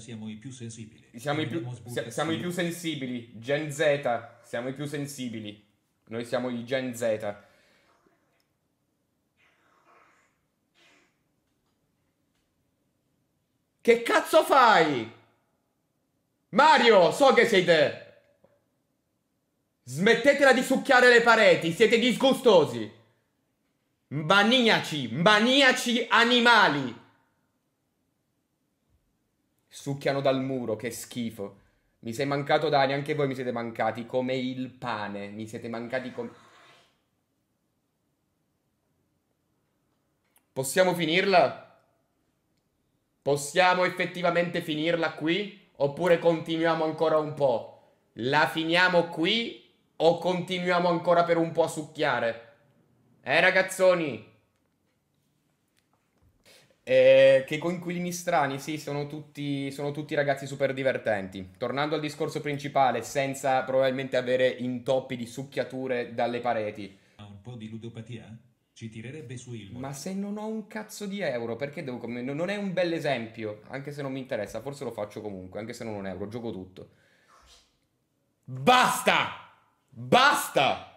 siamo i più sensibili. Siamo, i più, si, siamo i più, sensibili. Gen Z, siamo i più sensibili. Noi siamo i Gen Z. Che cazzo fai? Mario, so che sei te. Smettetela di succhiare le pareti, siete disgustosi. Maniaci, maniaci animali. Succhiano dal muro, che schifo. Mi sei mancato Dani, anche voi mi siete mancati come il pane. Mi siete mancati come... Possiamo finirla? Possiamo effettivamente finirla qui? Oppure continuiamo ancora un po'? La finiamo qui o continuiamo ancora per un po' a succhiare? Eh ragazzoni? Eh, che coinquilini strani, sì, sono tutti, sono tutti ragazzi super divertenti. Tornando al discorso principale, senza probabilmente avere intoppi di succhiature dalle pareti. Ha un po' di ludopatia? Ci tirerebbe su il. Ma se non ho un cazzo di euro, perché devo. Non è un bel esempio, anche se non mi interessa, forse lo faccio comunque, anche se non ho un euro, gioco tutto. Basta! Basta!